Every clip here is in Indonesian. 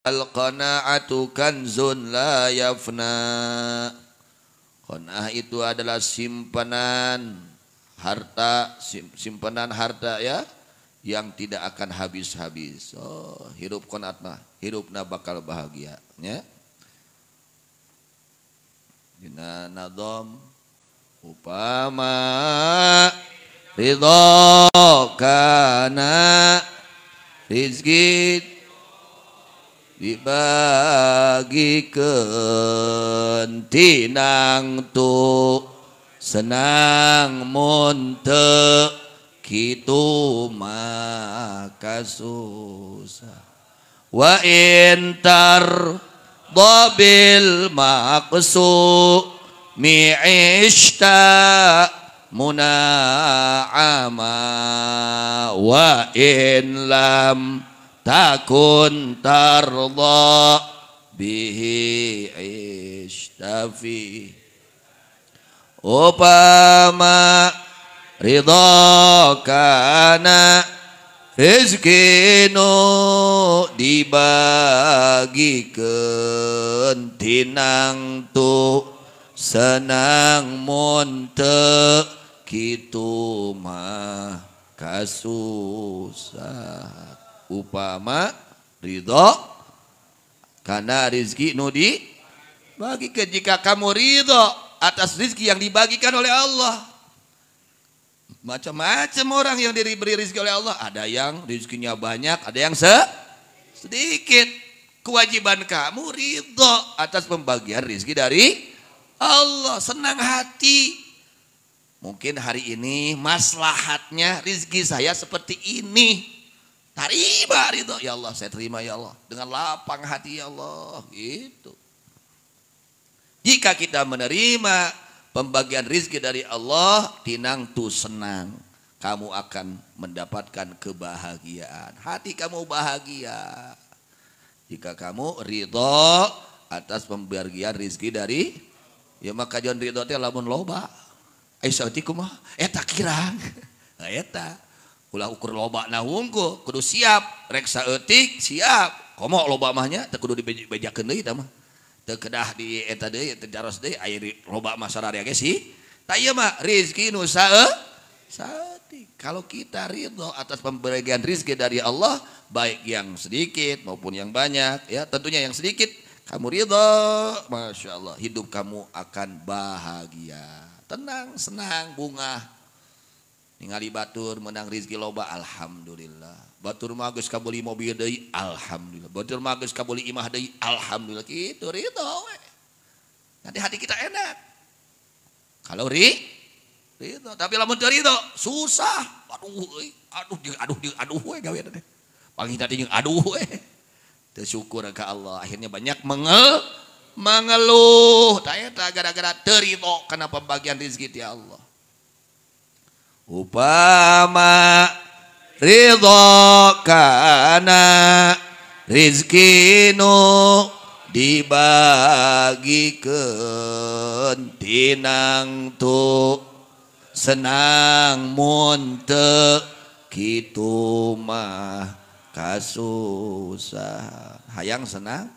Al-qana'atu kanzun la yafna. Qana'ah itu adalah simpanan harta, simpanan harta ya yang tidak akan habis-habis. Oh, hirup qanaat mah, hirupna bakal bahagia, ya. Dina nadom upama ridho kana rizkit ke tinang tu senang munte kitu maka susah wa intar dobil maksu mi'ishta muna'ama wa in lam takun tarda bihi ishtafi upama ridha kana Rizkinu dibagi kentinang tu senang monte kitu mah kasusah upama ridho karena rizki nudi bagi jika kamu ridho atas rizki yang dibagikan oleh Allah macam-macam orang yang diberi rizki oleh Allah ada yang rizkinya banyak ada yang se sedikit kewajiban kamu ridho atas pembagian rizki dari Allah senang hati mungkin hari ini maslahatnya rizki saya seperti ini Terima ridho. Ya Allah saya terima ya Allah. Dengan lapang hati ya Allah. Gitu. Jika kita menerima pembagian rizki dari Allah, tinang tu senang. Kamu akan mendapatkan kebahagiaan. Hati kamu bahagia. Jika kamu ridho atas pembagian rizki dari, ya maka jangan ridho teh lamun loba. Aisyatikumah, eta kirang. Eta ulah ukur loba nah wungku kudu siap reksa etik siap komo loba mahnya tak kudu dibejakan deh tama mah kedah di eta deh tak jaros deh air loba mah sararea ge sih tak iya mah rizki nusa kalau kita ridho atas pemberian rizki dari Allah baik yang sedikit maupun yang banyak ya tentunya yang sedikit kamu ridho Masya Allah hidup kamu akan bahagia tenang senang bunga ningali Batur menang Rizki loba Alhamdulillah Batur magus kabuli mobil dari Alhamdulillah Batur magus kabuli imah dari Alhamdulillah gitu Rito nanti hati kita enak kalau ri Rito tapi lamun teu Rito susah aduh we. aduh aduh aduh we gawe teh pagi tadi jeung aduh we teu syukur ka Allah akhirnya banyak mengel mengeluh tanya tak gara-gara terito karena pembagian rizki ti Allah upama ridho kana rizkinu dibagi kentinang tu senang munte kitu mah kasusah hayang senang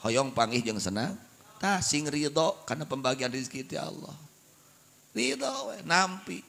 hoyong pangih jeng senang tah sing ridho karena pembagian rezeki ti Allah ridho nampi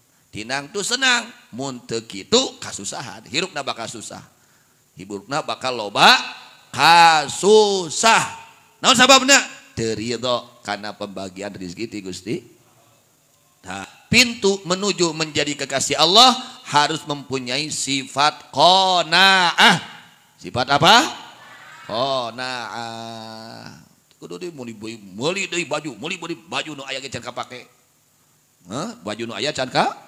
tinang tu senang munte gitu kasusahan hirupna bakal susah hiburna bakal loba kasusah naon sababna terido karena pembagian rezeki ti Gusti nah, pintu menuju menjadi kekasih Allah harus mempunyai sifat konaah. sifat apa Konaah. kudu deui muli baju, muli baju baju nu ayah ge can kapake baju nu ayah cangka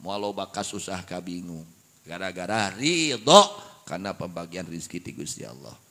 mualoba kasusah kabingung gara-gara ridho karena pembagian rizki di Gusti Allah